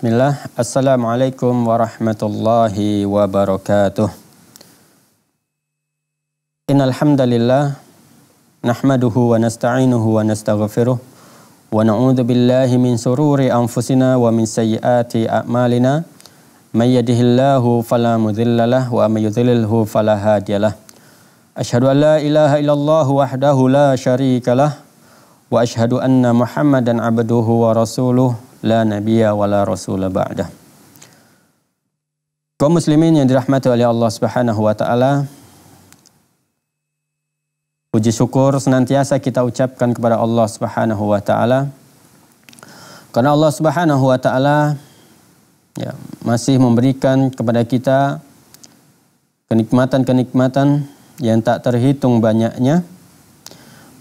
Bismillah. Assalamualaikum warahmatullahi wabarakatuh. Innal hamdalillah nahmaduhu wa nasta'inuhu wa nastaghfiruh wa na'udzu billahi min sururi anfusina wa min sayyiati a'malina may yahdihillahu fala mudhillalah wa may yudhlilhu fala hadiyalah. Ashhadu an la ilaha illallah wahdahu la syarikalah wa ashhadu anna Muhammadan 'abduhu wa rasuluhu la nabiyya wa la rasula ba'dah. Kaum muslimin yang dirahmati oleh Allah Subhanahu wa taala, puji syukur senantiasa kita ucapkan kepada Allah Subhanahu wa taala. Karena Allah Subhanahu wa taala ya, masih memberikan kepada kita kenikmatan-kenikmatan yang tak terhitung banyaknya.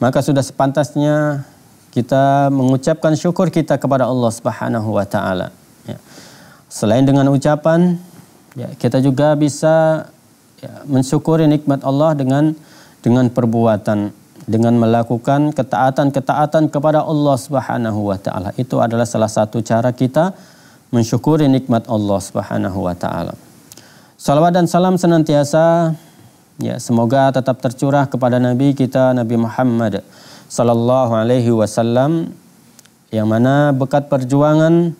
Maka sudah sepantasnya kita mengucapkan syukur kita kepada Allah Subhanahu wa taala. Ya. Selain dengan ucapan, ya, kita juga bisa ya, mensyukuri nikmat Allah dengan dengan perbuatan, dengan melakukan ketaatan-ketaatan kepada Allah Subhanahu wa taala. Itu adalah salah satu cara kita mensyukuri nikmat Allah Subhanahu wa taala. Salawat dan salam senantiasa ya semoga tetap tercurah kepada nabi kita Nabi Muhammad Sallallahu Alaihi Wasallam yang mana bekat perjuangan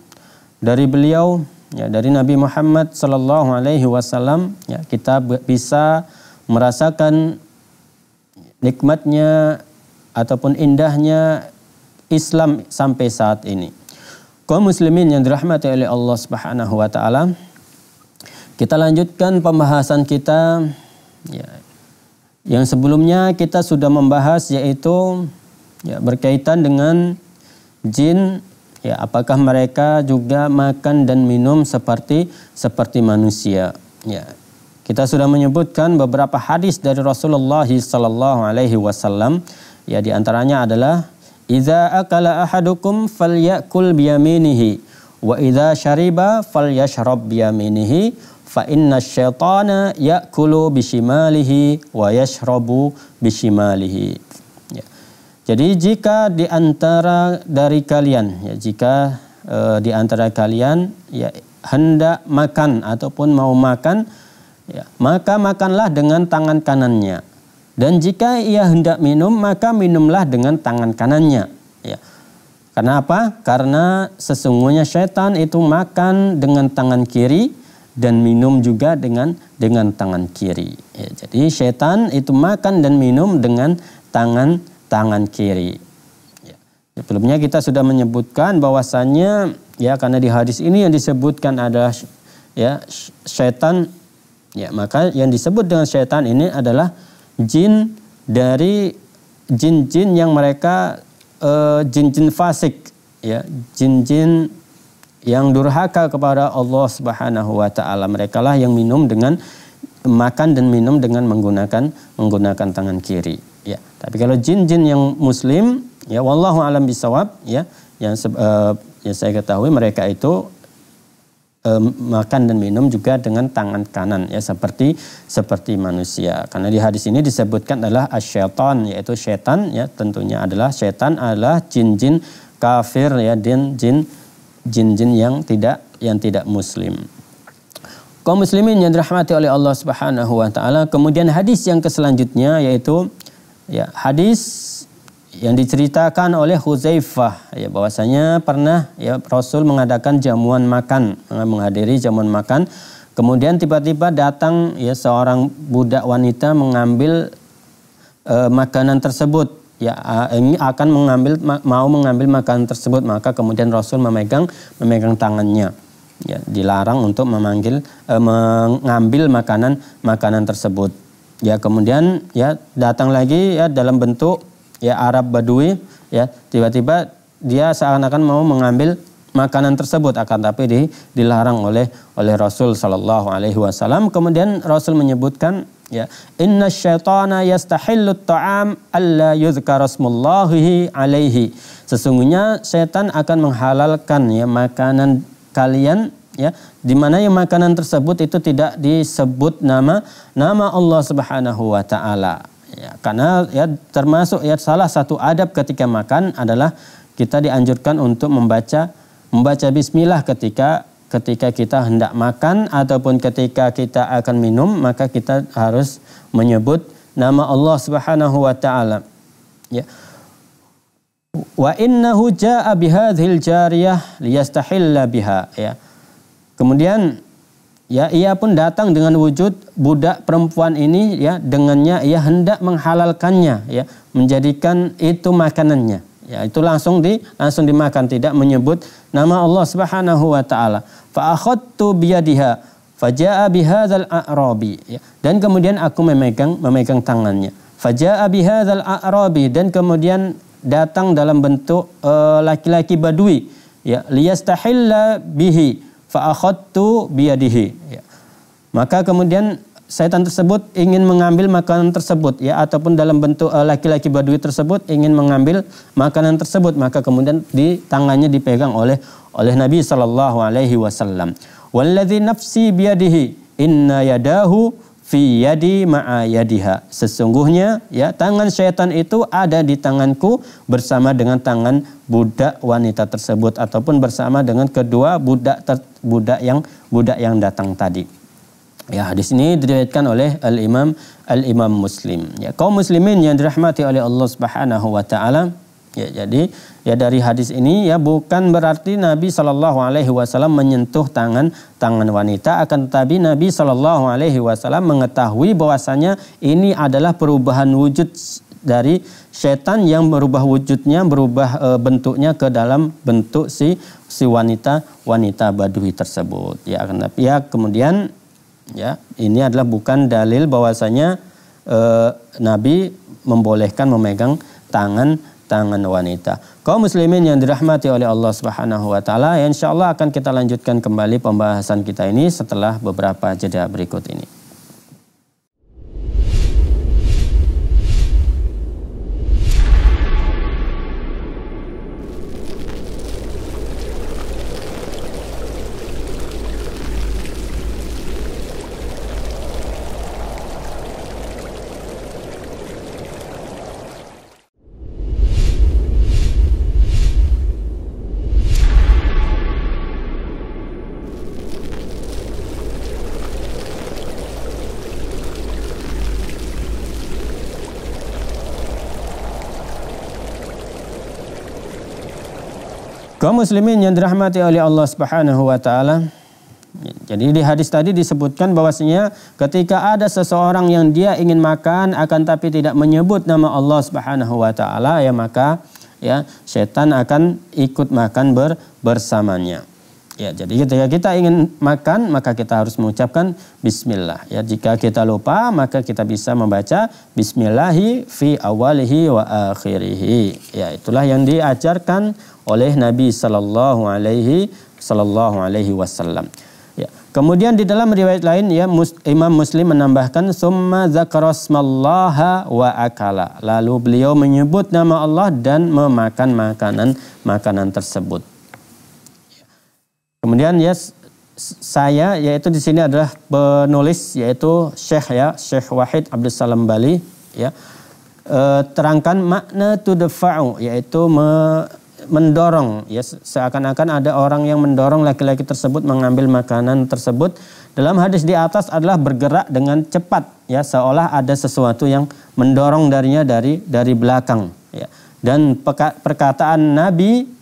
dari beliau ya dari Nabi Muhammad Sallallahu Alaihi Wasallam ya kita bisa merasakan nikmatnya ataupun indahnya Islam sampai saat ini. Kau muslimin yang dirahmati oleh Allah Subhanahu wa taala. Kita lanjutkan pembahasan kita ya, yang sebelumnya kita sudah membahas yaitu Ya, berkaitan dengan jin ya apakah mereka juga makan dan minum seperti seperti manusia ya kita sudah menyebutkan beberapa hadis dari Rasulullah sallallahu alaihi wasallam ya di antaranya adalah idza akala ahadukum falyakul biyaminihi wa idza syariba falyashrab biyaminihi fa inna syaitana yakulu bishimalihi wa yashrabu bishimalihi jadi jika di antara dari kalian ya jika e, di antara kalian ya hendak makan ataupun mau makan ya, maka makanlah dengan tangan kanannya dan jika ia hendak minum maka minumlah dengan tangan kanannya ya. Karena apa? Karena sesungguhnya setan itu makan dengan tangan kiri dan minum juga dengan dengan tangan kiri. Ya, jadi setan itu makan dan minum dengan tangan tangan kiri. Ya. Sebelumnya kita sudah menyebutkan bahwasannya ya karena di hadis ini yang disebutkan adalah ya setan ya maka yang disebut dengan setan ini adalah jin dari jin-jin yang mereka eh, jin-jin uh, fasik ya jin-jin yang durhaka kepada Allah Subhanahu wa taala merekalah yang minum dengan makan dan minum dengan menggunakan menggunakan tangan kiri tapi kalau jin-jin yang muslim, ya wallahu alam bisawab, ya yang uh, yang saya ketahui mereka itu uh, makan dan minum juga dengan tangan kanan ya seperti seperti manusia. Karena di hadis ini disebutkan adalah asyaiton yaitu setan ya tentunya adalah setan adalah jin-jin kafir ya dan jin jin-jin yang tidak yang tidak muslim kaum muslimin yang dirahmati oleh Allah Subhanahu wa taala. Kemudian hadis yang keselanjutnya yaitu Ya, hadis yang diceritakan oleh Huzaifah ya bahwasanya pernah ya Rasul mengadakan jamuan makan, ya, menghadiri jamuan makan. Kemudian tiba-tiba datang ya seorang budak wanita mengambil uh, makanan tersebut ya ini akan mengambil mau mengambil makanan tersebut maka kemudian Rasul memegang memegang tangannya ya dilarang untuk memanggil uh, mengambil makanan makanan tersebut Ya, kemudian ya datang lagi ya dalam bentuk ya Arab Badui ya tiba-tiba dia seakan-akan mau mengambil makanan tersebut akan tapi di, dilarang oleh oleh Rasul Shallallahu Alaihi Wasallam kemudian Rasul menyebutkan ya inna syaitana yastahillu ta'am alla yuzkar alaihi sesungguhnya setan akan menghalalkan ya makanan kalian ya di mana yang makanan tersebut itu tidak disebut nama nama Allah Subhanahu wa taala ya karena ya termasuk ya salah satu adab ketika makan adalah kita dianjurkan untuk membaca membaca bismillah ketika ketika kita hendak makan ataupun ketika kita akan minum maka kita harus menyebut nama Allah Subhanahu wa taala ya wa innahu jaa bihadhil jariyah liyastahilla biha ya Kemudian ya ia pun datang dengan wujud budak perempuan ini ya dengannya ia hendak menghalalkannya ya menjadikan itu makanannya ya itu langsung di langsung dimakan tidak menyebut nama Allah Subhanahu wa taala fa akhadtu biyadiha fajaa bihadzal a'rabi ya. dan kemudian aku memegang memegang tangannya fajaa bihadzal a'rabi dan kemudian datang dalam bentuk eh, laki-laki uh, badui ya liyastahilla bihi fa'akhattu biyadihi. Ya. Maka kemudian setan tersebut ingin mengambil makanan tersebut ya ataupun dalam bentuk eh, laki-laki uh, badui tersebut ingin mengambil makanan tersebut maka kemudian di tangannya dipegang oleh oleh Nabi sallallahu alaihi wasallam. Walladzi nafsi biyadihi inna yadahu fi yadi ma'ayadiha. Sesungguhnya ya tangan syaitan itu ada di tanganku bersama dengan tangan budak wanita tersebut ataupun bersama dengan kedua budak ter, budak yang budak yang datang tadi. Ya, hadis ini diriwayatkan oleh Al Imam Al Imam Muslim. Ya, kaum muslimin yang dirahmati oleh Allah Subhanahu wa taala, Ya, jadi ya dari hadis ini ya bukan berarti Nabi Shallallahu Alaihi Wasallam menyentuh tangan tangan wanita, akan tetapi Nabi Shallallahu Alaihi Wasallam mengetahui bahwasanya ini adalah perubahan wujud dari setan yang berubah wujudnya, berubah e, eh, bentuknya ke dalam bentuk si si wanita wanita badui tersebut. Ya, akan tetapi ya kemudian ya ini adalah bukan dalil bahwasanya e, Nabi membolehkan memegang tangan tangan wanita. Kaum muslimin yang dirahmati oleh Allah Subhanahu wa taala, insyaallah akan kita lanjutkan kembali pembahasan kita ini setelah beberapa jeda berikut ini. Kaum muslimin yang dirahmati oleh Allah Subhanahu wa taala. Jadi di hadis tadi disebutkan bahwasanya ketika ada seseorang yang dia ingin makan akan tapi tidak menyebut nama Allah Subhanahu wa taala ya maka ya setan akan ikut makan ber, bersamanya. Ya, jadi ketika kita ingin makan, maka kita harus mengucapkan bismillah. Ya, jika kita lupa, maka kita bisa membaca bismillahi fi awalihi wa akhirihi. Ya, itulah yang diajarkan oleh Nabi sallallahu alaihi sallallahu alaihi wasallam. Ya. Kemudian di dalam riwayat lain ya Imam Muslim menambahkan summa zakarasmallaha wa akala. Lalu beliau menyebut nama Allah dan memakan makanan makanan tersebut. Kemudian ya saya yaitu di sini adalah penulis yaitu Syekh ya Syekh Wahid Abdul Salam Bali ya e, terangkan makna to the fa'u yaitu me, mendorong ya seakan-akan ada orang yang mendorong laki-laki tersebut mengambil makanan tersebut dalam hadis di atas adalah bergerak dengan cepat ya seolah ada sesuatu yang mendorong darinya dari dari belakang ya dan perkataan Nabi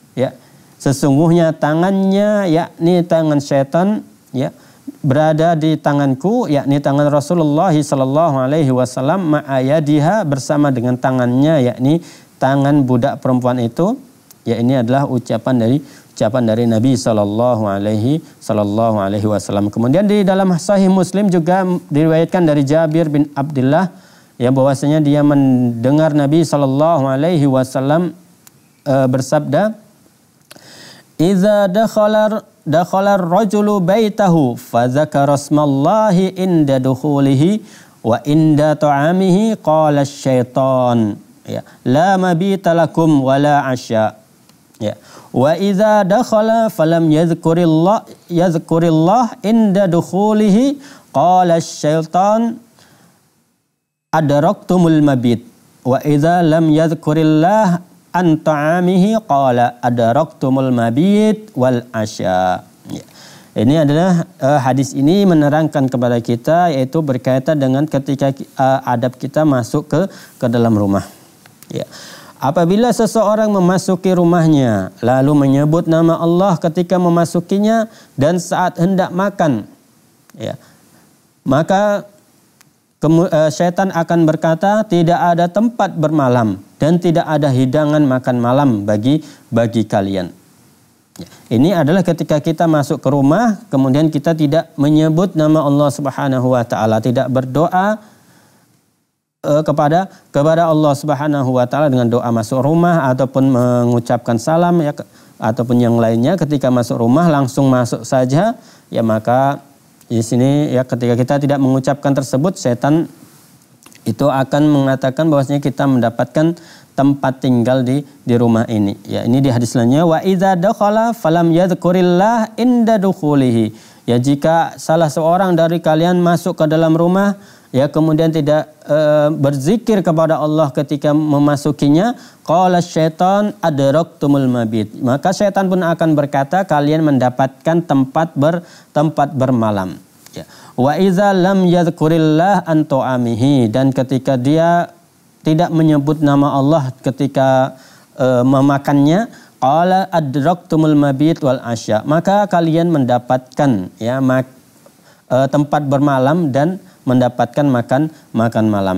Sesungguhnya tangannya yakni tangan setan ya berada di tanganku yakni tangan Rasulullah sallallahu alaihi wasallam ma'ayadiha bersama dengan tangannya yakni tangan budak perempuan itu ya ini adalah ucapan dari ucapan dari Nabi sallallahu alaihi Shallallahu alaihi wasallam. Kemudian di dalam Sahih Muslim juga diriwayatkan dari Jabir bin Abdullah ya bahwasanya dia mendengar Nabi sallallahu alaihi wasallam eh, bersabda Iza dakhalar dakhalar rajulu baitahu fadzakara asmallahi inda dukhulihi wa inda ta'amihi qala syaitan ya la mabita lakum wala asya ya wa idza dakhala falam yadhkurillah yadhkurillah inda dukhulihi qala syaitan adraktumul mabit wa idza lam yadhkurillah an ta'amihi qala mabit wal asya. Ya. Ini adalah uh, hadis ini menerangkan kepada kita yaitu berkaitan dengan ketika uh, adab kita masuk ke ke dalam rumah. Ya. Apabila seseorang memasuki rumahnya lalu menyebut nama Allah ketika memasukinya dan saat hendak makan ya. Maka Eh, Syaitan akan berkata, "Tidak ada tempat bermalam dan tidak ada hidangan makan malam bagi bagi kalian." Ya, ini adalah ketika kita masuk ke rumah, kemudian kita tidak menyebut nama Allah Subhanahu wa taala, tidak berdoa eh, kepada kepada Allah Subhanahu wa taala dengan doa masuk rumah ataupun mengucapkan salam ya ataupun yang lainnya ketika masuk rumah langsung masuk saja ya maka di sini ya ketika kita tidak mengucapkan tersebut setan itu akan mengatakan bahwasanya kita mendapatkan tempat tinggal di di rumah ini. Ya, ini di hadis lainnya wa idza dakhala falam yadhkurillah inda dukhulihi. Ya jika salah seorang dari kalian masuk ke dalam rumah ya kemudian tidak e, berzikir kepada Allah ketika memasukinya qala syaitan adraktumul mabit maka syaitan pun akan berkata kalian mendapatkan tempat ber tempat bermalam ya wa iza lam yadhkurillah an dan ketika dia tidak menyebut nama Allah ketika e, memakannya qala adraktumul mabit wal asya maka kalian mendapatkan ya mak, e, tempat bermalam dan mendapatkan makan makan malam.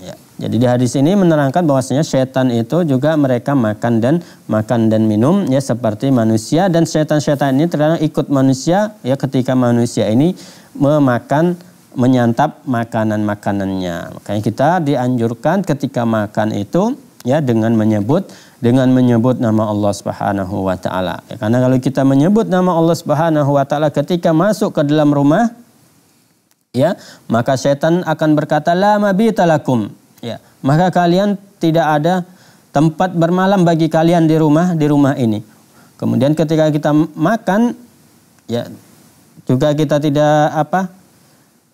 Ya. Jadi di hadis ini menerangkan bahwasanya setan itu juga mereka makan dan makan dan minum ya seperti manusia dan setan-setan ini terkadang ikut manusia ya ketika manusia ini memakan menyantap makanan-makanannya. Makanya kita dianjurkan ketika makan itu ya dengan menyebut dengan menyebut nama Allah Subhanahu wa taala. Ya, karena kalau kita menyebut nama Allah Subhanahu wa taala ketika masuk ke dalam rumah ya maka setan akan berkata la mabita ya maka kalian tidak ada tempat bermalam bagi kalian di rumah di rumah ini kemudian ketika kita makan ya juga kita tidak apa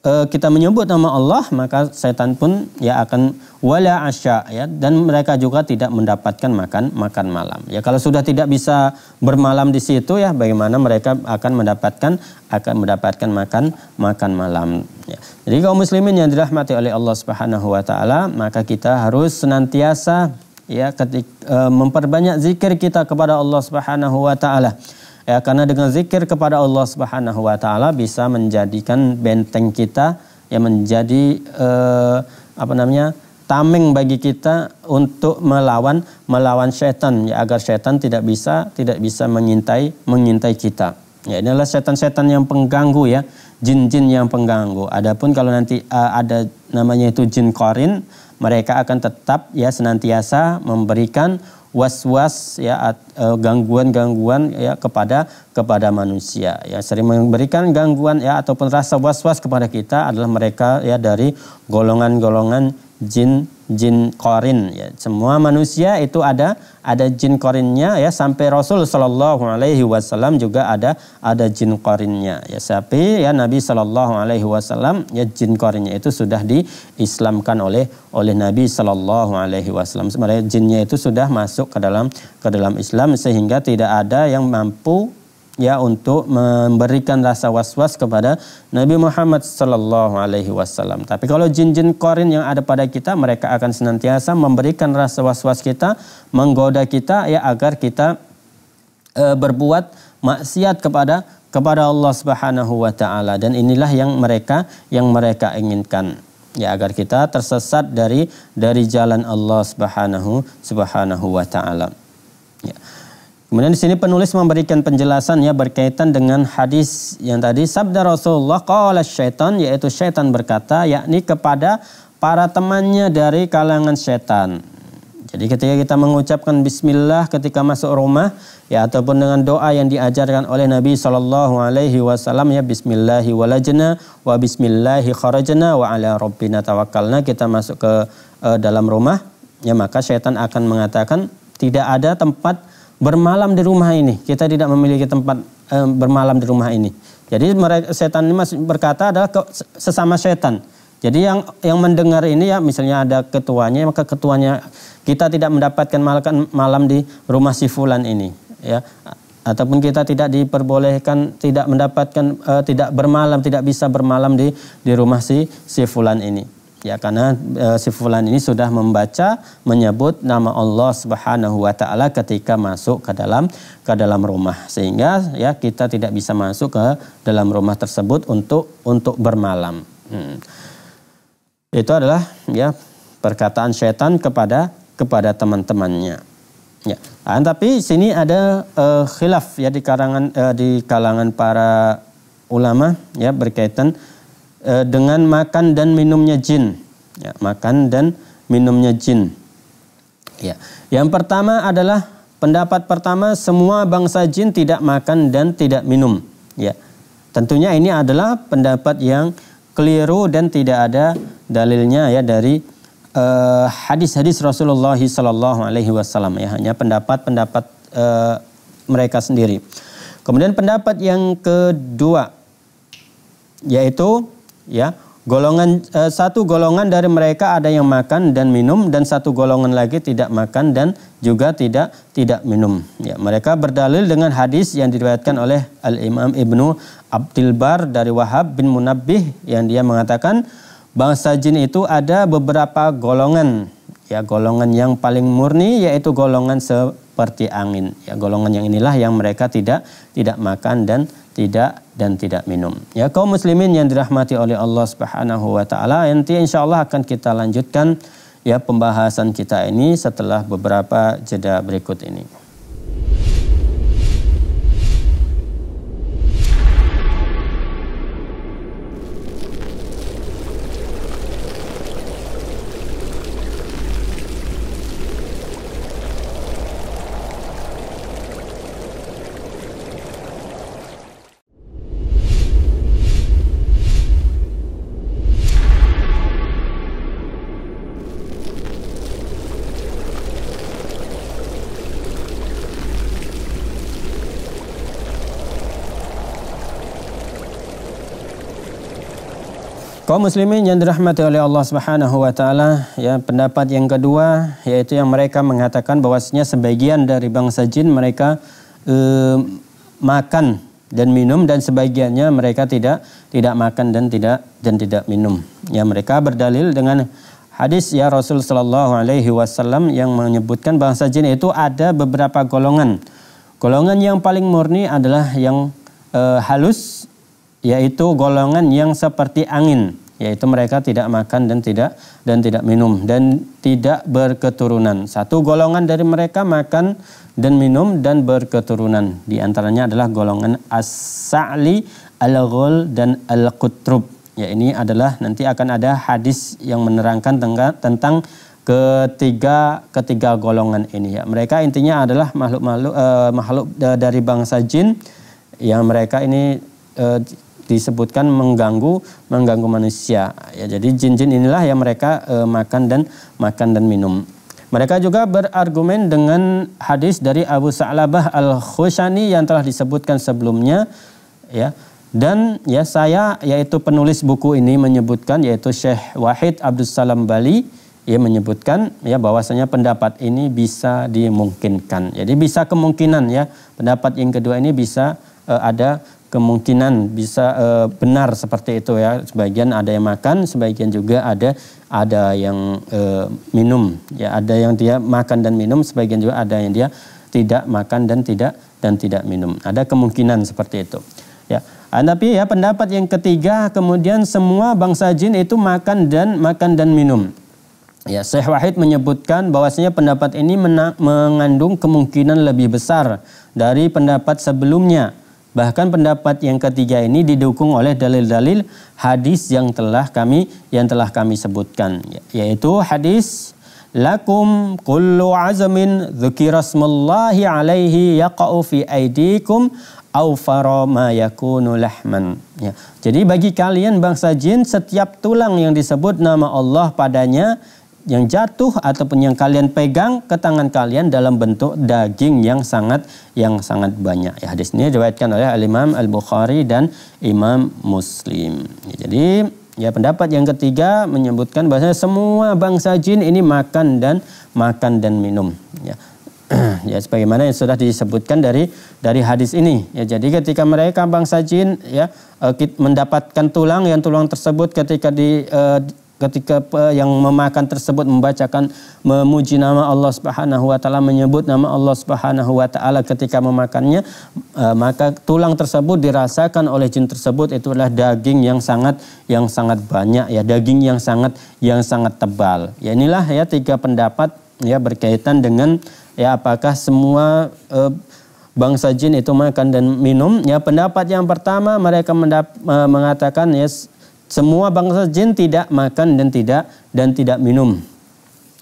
Eh, kita menyebut nama Allah maka setan pun ya akan wala asya ya dan mereka juga tidak mendapatkan makan makan malam ya kalau sudah tidak bisa bermalam di situ ya bagaimana mereka akan mendapatkan akan mendapatkan makan makan malam ya. jadi kaum muslimin yang dirahmati oleh Allah Subhanahu wa taala maka kita harus senantiasa ya ketika, e, eh, memperbanyak zikir kita kepada Allah Subhanahu wa taala Ya, karena dengan zikir kepada Allah Subhanahu wa taala bisa menjadikan benteng kita yang menjadi eh, apa namanya? tameng bagi kita untuk melawan melawan setan ya agar setan tidak bisa tidak bisa mengintai mengintai kita. Ya inilah setan-setan yang pengganggu ya, jin-jin yang pengganggu. Adapun kalau nanti uh, ada namanya itu jin korin, mereka akan tetap ya senantiasa memberikan was-was ya eh, gangguan-gangguan ya kepada kepada manusia ya sering memberikan gangguan ya ataupun rasa was-was kepada kita adalah mereka ya dari golongan-golongan jin jin korin ya semua manusia itu ada ada jin korinnya ya sampai Rasul Shallallahu Alaihi Wasallam juga ada ada jin korinnya ya tapi ya Nabi Shallallahu Alaihi Wasallam ya jin korinnya itu sudah diislamkan oleh oleh Nabi Shallallahu Alaihi Wasallam sebenarnya jinnya itu sudah masuk ke dalam ke dalam Islam sehingga tidak ada yang mampu ya untuk memberikan rasa was-was kepada Nabi Muhammad sallallahu alaihi wasallam. Tapi kalau jin-jin korin yang ada pada kita mereka akan senantiasa memberikan rasa was-was kita, menggoda kita ya agar kita e, berbuat maksiat kepada kepada Allah Subhanahu wa taala dan inilah yang mereka yang mereka inginkan ya agar kita tersesat dari dari jalan Allah Subhanahu Subhanahu wa taala. Ya. Kemudian di sini penulis memberikan penjelasan ya berkaitan dengan hadis yang tadi sabda Rasulullah qala syaitan yaitu syaitan berkata yakni kepada para temannya dari kalangan syaitan. Jadi ketika kita mengucapkan bismillah ketika masuk rumah ya ataupun dengan doa yang diajarkan oleh Nabi Shallallahu alaihi wasallam ya bismillahi walajna wa bismillahi kharajna wa ala rabbina tawakkalna kita masuk ke uh, dalam rumah ya maka syaitan akan mengatakan tidak ada tempat bermalam di rumah ini. Kita tidak memiliki tempat e, bermalam di rumah ini. Jadi mereka, setan ini masih berkata adalah ke, sesama setan. Jadi yang yang mendengar ini ya misalnya ada ketuanya, maka ketuanya kita tidak mendapatkan malam, malam di rumah si fulan ini, ya. Ataupun kita tidak diperbolehkan tidak mendapatkan e, tidak bermalam, tidak bisa bermalam di di rumah si si fulan ini ya karena e, si fulan ini sudah membaca menyebut nama Allah Subhanahu wa taala ketika masuk ke dalam ke dalam rumah sehingga ya kita tidak bisa masuk ke dalam rumah tersebut untuk untuk bermalam. Hmm. Itu adalah ya perkataan setan kepada kepada teman-temannya. Ya. Nah, tapi sini ada e, khilaf ya di kalangan e, eh, di kalangan para ulama ya berkaitan Eh, dengan makan dan minumnya jin. Ya, makan dan minumnya jin. Ya. Yang pertama adalah pendapat pertama semua bangsa jin tidak makan dan tidak minum. Ya. Tentunya ini adalah pendapat yang keliru dan tidak ada dalilnya ya dari eh, hadis-hadis Rasulullah Sallallahu Alaihi Wasallam ya hanya pendapat-pendapat uh, mereka sendiri. Kemudian pendapat yang kedua yaitu ya golongan eh, satu golongan dari mereka ada yang makan dan minum dan satu golongan lagi tidak makan dan juga tidak tidak minum ya mereka berdalil dengan hadis yang diriwayatkan oleh Al Imam Ibnu Abdul Bar dari Wahab bin Munabbih yang dia mengatakan bangsa jin itu ada beberapa golongan ya golongan yang paling murni yaitu golongan seperti angin ya golongan yang inilah yang mereka tidak tidak makan dan tidak dan tidak minum. Ya, kaum muslimin yang dirahmati oleh Allah Subhanahu wa taala, nanti insyaallah akan kita lanjutkan ya pembahasan kita ini setelah beberapa jeda berikut ini. Kaum muslimin yang dirahmati oleh Allah Subhanahu wa taala, ya pendapat yang kedua yaitu yang mereka mengatakan bahwasanya sebagian dari bangsa jin mereka eh, makan dan minum dan sebagiannya mereka tidak tidak makan dan tidak dan tidak minum. Ya mereka berdalil dengan hadis ya Rasul sallallahu alaihi wasallam yang menyebutkan bangsa jin itu ada beberapa golongan. Golongan yang paling murni adalah yang eh, halus yaitu golongan yang seperti angin yaitu mereka tidak makan dan tidak dan tidak minum dan tidak berketurunan. Satu golongan dari mereka makan dan minum dan berketurunan. Di antaranya adalah golongan As-Sa'li, Al-Ghul dan Al-Qutrub. Ya ini adalah nanti akan ada hadis yang menerangkan tentang ketiga ketiga golongan ini ya. Mereka intinya adalah makhluk-makhluk eh, makhluk eh, dari bangsa jin yang mereka ini eh, disebutkan mengganggu mengganggu manusia. Ya, jadi jin-jin inilah yang mereka e, makan dan makan dan minum. Mereka juga berargumen dengan hadis dari Abu Sa'labah Al-Khushani yang telah disebutkan sebelumnya ya. Dan ya saya yaitu penulis buku ini menyebutkan yaitu Syekh Wahid Abdul Salam Bali ia menyebutkan ya bahwasanya pendapat ini bisa dimungkinkan. Jadi bisa kemungkinan ya pendapat yang kedua ini bisa uh, ada kemungkinan bisa e, benar seperti itu ya. Sebagian ada yang makan, sebagian juga ada ada yang e, minum. Ya, ada yang dia makan dan minum, sebagian juga ada yang dia tidak makan dan tidak dan tidak minum. Ada kemungkinan seperti itu. Ya. Ah, tapi ya pendapat yang ketiga kemudian semua bangsa jin itu makan dan makan dan minum. Ya, Syekh Wahid menyebutkan bahwasanya pendapat ini mengandung kemungkinan lebih besar dari pendapat sebelumnya Bahkan pendapat yang ketiga ini didukung oleh dalil-dalil hadis yang telah kami yang telah kami sebutkan yaitu hadis lakum kullu azmin dzikirasmallahi alaihi yaqa'u fi aidikum au farama yakunu lahman. Ya. Jadi bagi kalian bangsa jin setiap tulang yang disebut nama Allah padanya yang jatuh ataupun yang kalian pegang ke tangan kalian dalam bentuk daging yang sangat yang sangat banyak. Ya, hadis ini diriwayatkan oleh Al Imam Al Bukhari dan Imam Muslim. Ya, jadi Ya pendapat yang ketiga menyebutkan bahwa semua bangsa jin ini makan dan makan dan minum. Ya, ya sebagaimana yang sudah disebutkan dari dari hadis ini. Ya jadi ketika mereka bangsa jin ya eh, mendapatkan tulang yang tulang tersebut ketika di eh, ketika yang memakan tersebut membacakan memuji nama Allah Subhanahu wa taala menyebut nama Allah Subhanahu wa taala ketika memakannya e, maka tulang tersebut dirasakan oleh jin tersebut itu adalah daging yang sangat yang sangat banyak ya daging yang sangat yang sangat tebal ya inilah ya tiga pendapat ya berkaitan dengan ya apakah semua eh, bangsa jin itu makan dan minum ya pendapat yang pertama mereka e, mengatakan yes semua bangsa jin tidak makan dan tidak dan tidak minum.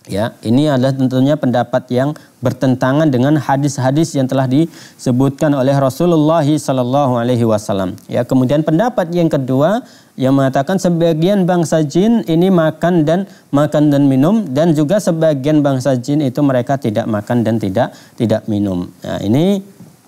Ya, ini adalah tentunya pendapat yang bertentangan dengan hadis-hadis yang telah disebutkan oleh Rasulullah Sallallahu Alaihi Wasallam. Ya, kemudian pendapat yang kedua yang mengatakan sebagian bangsa jin ini makan dan makan dan minum dan juga sebagian bangsa jin itu mereka tidak makan dan tidak tidak minum. Nah, ini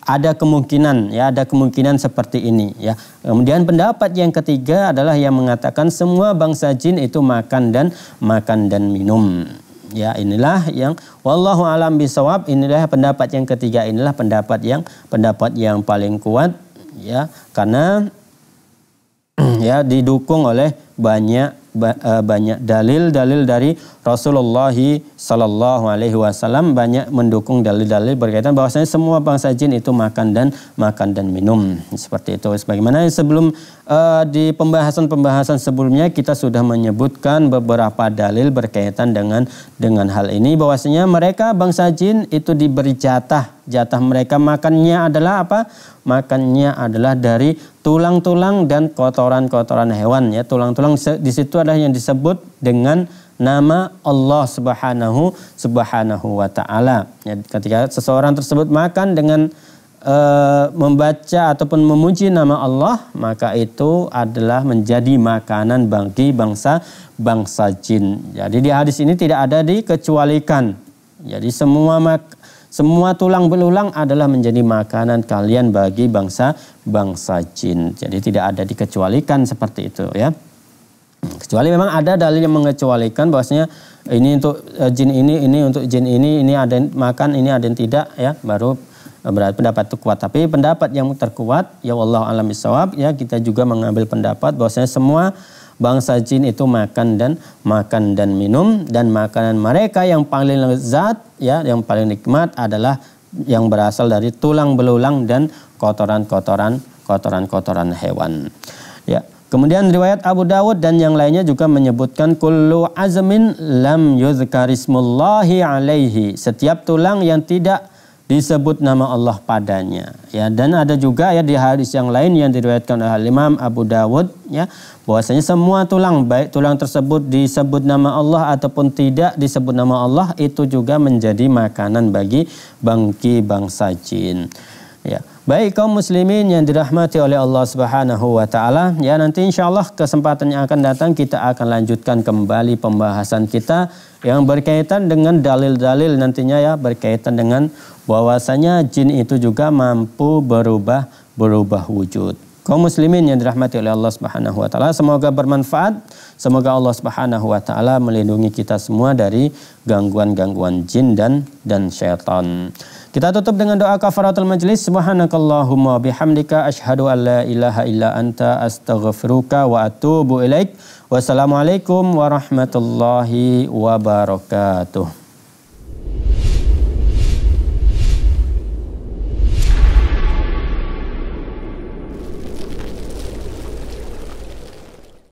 ada kemungkinan ya ada kemungkinan seperti ini ya. Kemudian pendapat yang ketiga adalah yang mengatakan semua bangsa jin itu makan dan makan dan minum. Ya inilah yang wallahu alam bisawab inilah pendapat yang ketiga inilah pendapat yang pendapat yang paling kuat ya karena ya didukung oleh banyak eh, banyak dalil-dalil dari Rasulullah Shallallahu Alaihi Wasallam banyak mendukung dalil-dalil berkaitan bahwasanya semua bangsa jin itu makan dan makan dan minum seperti itu. Sebagaimana sebelum uh, di pembahasan-pembahasan sebelumnya kita sudah menyebutkan beberapa dalil berkaitan dengan dengan hal ini bahwasanya mereka bangsa jin itu diberi jatah jatah mereka makannya adalah apa? Makannya adalah dari tulang-tulang dan kotoran-kotoran hewan ya. Tulang-tulang di situ adalah yang disebut dengan nama Allah Subhanahu Subhanahu wa taala. Ya, ketika seseorang tersebut makan dengan e, membaca ataupun memuji nama Allah, maka itu adalah menjadi makanan bagi bangsa bangsa jin. Jadi di hadis ini tidak ada dikecualikan. Jadi semua mak semua tulang belulang adalah menjadi makanan kalian bagi bangsa bangsa jin. Jadi tidak ada dikecualikan seperti itu ya. Kecuali memang ada dalil yang mengecualikan bahwasanya ini untuk eh, jin ini, ini untuk jin ini, ini ada yang makan, ini ada yang tidak ya, baru eh, berarti pendapat itu kuat. Tapi pendapat yang terkuat ya Allah alam isawab ya kita juga mengambil pendapat bahwasanya semua bangsa jin itu makan dan makan dan minum dan makanan mereka yang paling lezat ya yang paling nikmat adalah yang berasal dari tulang belulang dan kotoran-kotoran kotoran-kotoran hewan. Ya. Kemudian riwayat Abu Dawud dan yang lainnya juga menyebutkan kullu azmin lam yuzkarismullahi alaihi. Setiap tulang yang tidak disebut nama Allah padanya. Ya, dan ada juga ya di hadis yang lain yang diriwayatkan oleh Imam Abu Dawud ya, bahwasanya semua tulang baik tulang tersebut disebut nama Allah ataupun tidak disebut nama Allah itu juga menjadi makanan bagi bangki bangsa jin. Ya. Baik kaum muslimin yang dirahmati oleh Allah Subhanahu wa taala, ya nanti insyaallah kesempatan yang akan datang kita akan lanjutkan kembali pembahasan kita yang berkaitan dengan dalil-dalil nantinya ya berkaitan dengan bahwasanya jin itu juga mampu berubah berubah wujud. Kaum muslimin yang dirahmati oleh Allah Subhanahu wa taala, semoga bermanfaat. Semoga Allah Subhanahu wa taala melindungi kita semua dari gangguan-gangguan jin dan dan syaitan. Kita tutup dengan doa kafaratul majlis. Subhanakallahumma bihamdika ashadu an la ilaha illa anta astaghfiruka wa atubu ilaik. Wassalamualaikum warahmatullahi wabarakatuh.